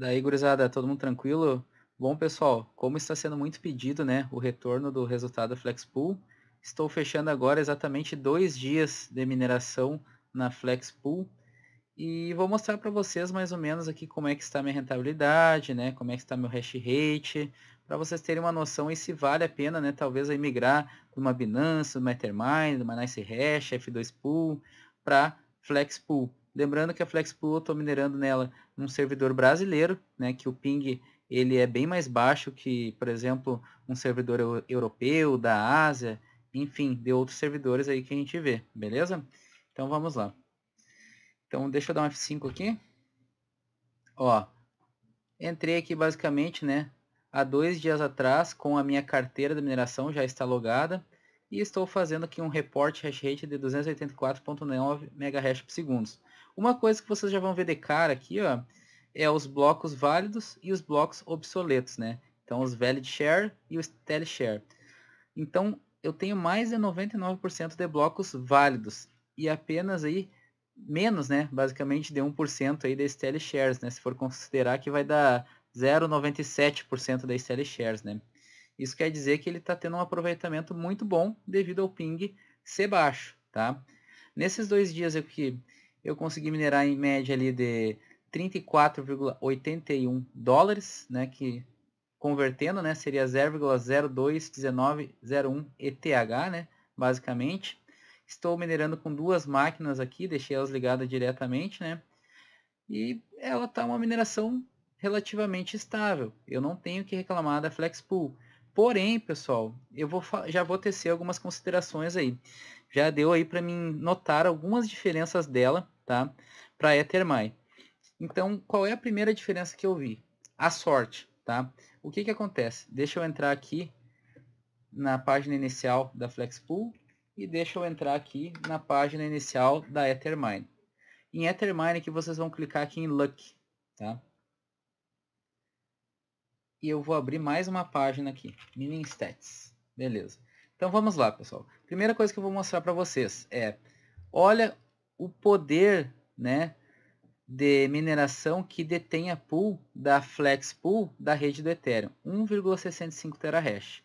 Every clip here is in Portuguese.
Daí, gurizada, todo mundo tranquilo? Bom, pessoal, como está sendo muito pedido, né, o retorno do resultado Flexpool, estou fechando agora exatamente dois dias de mineração na Flexpool e vou mostrar para vocês mais ou menos aqui como é que está minha rentabilidade, né, como é que está meu hash rate, para vocês terem uma noção e se vale a pena, né, talvez aí migrar de uma Binance, de uma Ethermine, de uma NiceHash, F2 Pool para Flexpool. Lembrando que a FlexPool eu estou minerando nela num servidor brasileiro, né, que o ping ele é bem mais baixo que, por exemplo, um servidor europeu, da Ásia, enfim, de outros servidores aí que a gente vê, beleza? Então vamos lá. Então deixa eu dar um F5 aqui. Ó, entrei aqui basicamente, né, há dois dias atrás com a minha carteira de mineração já está logada e estou fazendo aqui um report hash rate de 284.9 MHz por segundo. Uma coisa que vocês já vão ver de cara aqui, ó, é os blocos válidos e os blocos obsoletos, né? Então, os valid share e os tele share. Então, eu tenho mais de 99% de blocos válidos e apenas aí menos, né, basicamente de 1% aí da Stele Shares, né, se for considerar que vai dar 0,97% da Stele Shares, né. Isso quer dizer que ele está tendo um aproveitamento muito bom devido ao ping ser baixo, tá? Nesses dois dias aqui eu consegui minerar em média ali de 34,81 dólares, né, que convertendo, né, seria 0,021901 ETH, né, basicamente. Estou minerando com duas máquinas aqui, deixei elas ligadas diretamente, né, e ela está uma mineração relativamente estável. Eu não tenho que reclamar da Flexpool. Porém, pessoal, eu vou já vou tecer algumas considerações aí já deu aí para mim notar algumas diferenças dela, tá? Para a Ethermai. Então, qual é a primeira diferença que eu vi? A sorte, tá? O que que acontece? Deixa eu entrar aqui na página inicial da Flexpool e deixa eu entrar aqui na página inicial da Ethermine. Em Ethermine que vocês vão clicar aqui em Luck, tá? E eu vou abrir mais uma página aqui, Mini Stats. Beleza. Então vamos lá, pessoal. Primeira coisa que eu vou mostrar para vocês é, olha o poder, né, de mineração que detém a pool da Flex Pool da rede do Ethereum, 1,65 terahash.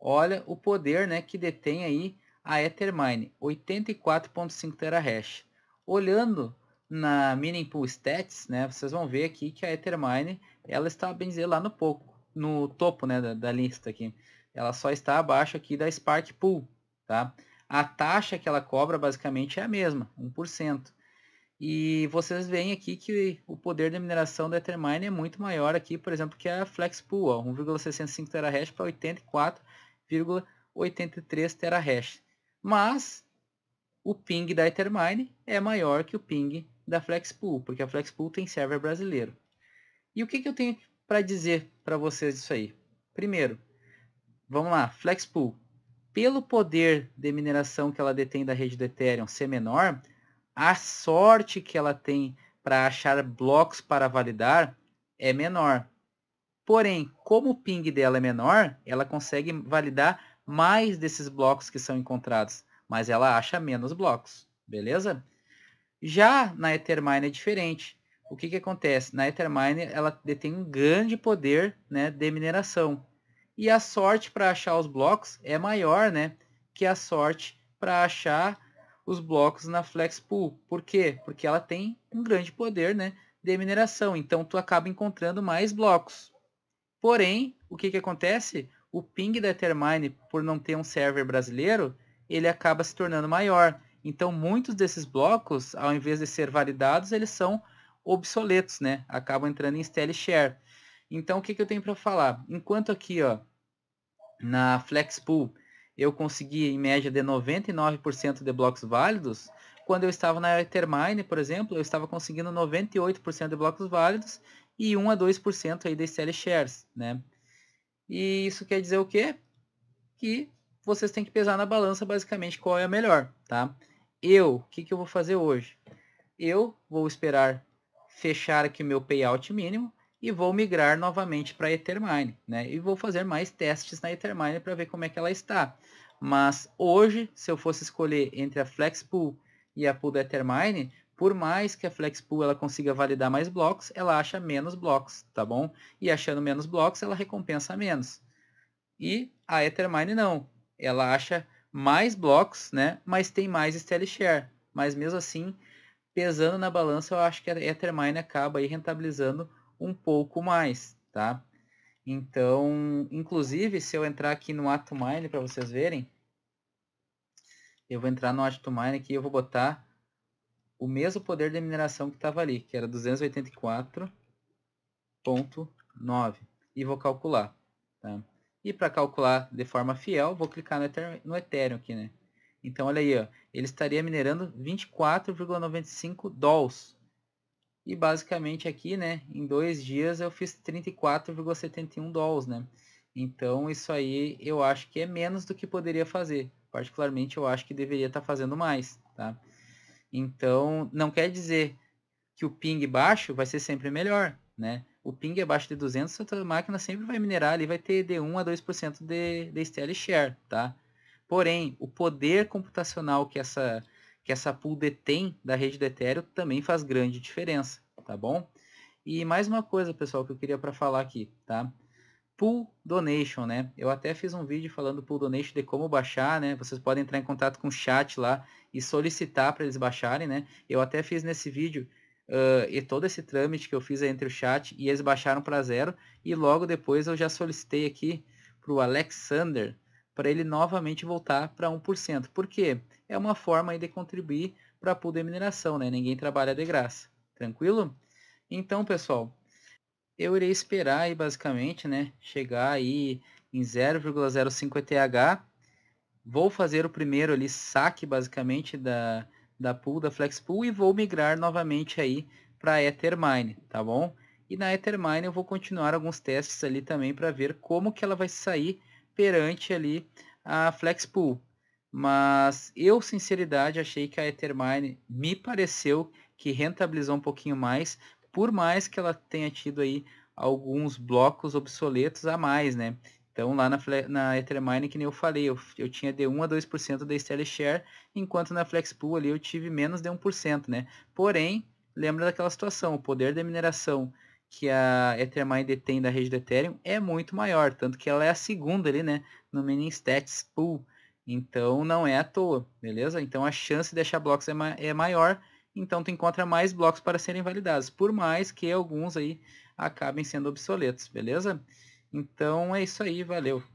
Olha o poder, né, que detém aí a Ethermine, 84.5 terahash. Olhando na Mining Pool Stats, né, vocês vão ver aqui que a Ethermine, ela está bem dizer lá no pouco, no topo, né, da, da lista aqui ela só está abaixo aqui da Spark Pool, tá? A taxa que ela cobra basicamente é a mesma, 1%. E vocês veem aqui que o poder de mineração da Ethermine é muito maior aqui, por exemplo, que a Flex Pool, 1,65 terahash para 84,83 terahash. Mas o ping da Ethermine é maior que o ping da FlexPool, porque a FlexPool tem server brasileiro. E o que, que eu tenho para dizer para vocês isso aí? Primeiro, Vamos lá, Flexpool. Pelo poder de mineração que ela detém da rede do Ethereum ser menor, a sorte que ela tem para achar blocos para validar é menor. Porém, como o ping dela é menor, ela consegue validar mais desses blocos que são encontrados, mas ela acha menos blocos, beleza? Já na Ethermine é diferente. O que, que acontece? Na Ethermine ela detém um grande poder né, de mineração. E a sorte para achar os blocos é maior, né? Que a sorte para achar os blocos na Flexpool. Por quê? Porque ela tem um grande poder, né? De mineração. Então tu acaba encontrando mais blocos. Porém, o que, que acontece? O ping da Ethermine, por não ter um server brasileiro, ele acaba se tornando maior. Então, muitos desses blocos, ao invés de ser validados, eles são obsoletos, né? Acabam entrando em stale share. Então, o que, que eu tenho para falar? Enquanto aqui, ó, na Flexpool, eu consegui em média de 99% de blocos válidos, quando eu estava na Ethermine, por exemplo, eu estava conseguindo 98% de blocos válidos e 1 a 2% aí de SL shares, né? E isso quer dizer o quê? Que vocês têm que pesar na balança basicamente qual é a melhor, tá? Eu, o que, que eu vou fazer hoje? Eu vou esperar fechar aqui o meu payout mínimo, e vou migrar novamente para a Ethermine, né? E vou fazer mais testes na Ethermine para ver como é que ela está. Mas hoje, se eu fosse escolher entre a Flexpool e a Pool da Ethermine, por mais que a Flexpool ela consiga validar mais blocos, ela acha menos blocos, tá bom? E achando menos blocos, ela recompensa menos. E a Ethermine não. Ela acha mais blocos, né? Mas tem mais Style Share. Mas mesmo assim, pesando na balança, eu acho que a Ethermine acaba aí rentabilizando um pouco mais, tá? Então, inclusive, se eu entrar aqui no Atomine para vocês verem, eu vou entrar no Atomine aqui e eu vou botar o mesmo poder de mineração que estava ali, que era 284.9, e vou calcular. Tá? E para calcular de forma fiel, vou clicar no Ethereum, no Ethereum aqui, né? Então, olha aí, ó, ele estaria minerando 24,95 DOLs e basicamente aqui, né, em dois dias eu fiz 34,71 dólares, né? Então isso aí eu acho que é menos do que poderia fazer. Particularmente eu acho que deveria estar tá fazendo mais, tá? Então não quer dizer que o ping baixo vai ser sempre melhor, né? O ping abaixo de 200, a tua máquina sempre vai minerar ali, vai ter de 1 a 2% de, de STL share, tá? Porém, o poder computacional que essa que essa pool detém da rede do Ethereum também faz grande diferença, tá bom? E mais uma coisa, pessoal, que eu queria para falar aqui, tá? Pool Donation, né? Eu até fiz um vídeo falando Pool Donation de como baixar, né? Vocês podem entrar em contato com o chat lá e solicitar para eles baixarem, né? Eu até fiz nesse vídeo uh, e todo esse trâmite que eu fiz entre o chat e eles baixaram para zero e logo depois eu já solicitei aqui para o Alexander para ele novamente voltar para 1%. Por quê? É uma forma de contribuir para a pool de mineração, né? Ninguém trabalha de graça. Tranquilo? Então, pessoal, eu irei esperar aí basicamente, né, chegar aí em 0,05 ETH. Vou fazer o primeiro ali saque basicamente da da pool, da Flexpool e vou migrar novamente aí para Ethermine, tá bom? E na Ethermine eu vou continuar alguns testes ali também para ver como que ela vai sair perante ali a Flexpool. Mas eu, sinceridade, achei que a Ethermine me pareceu que rentabilizou um pouquinho mais, por mais que ela tenha tido aí alguns blocos obsoletos a mais, né? Então lá na, na Ethermine, que nem eu falei, eu, eu tinha de 1 a 2% da Stellar Share, enquanto na Flexpool ali eu tive menos de 1%, né? Porém, lembra daquela situação, o poder da mineração que a Ethermine detém da rede do Ethereum é muito maior, tanto que ela é a segunda ali, né, no mini Stats Pool. Então não é à toa, beleza? Então a chance de deixar blocos é, ma é maior, então tu encontra mais blocos para serem validados, por mais que alguns aí acabem sendo obsoletos, beleza? Então é isso aí, valeu.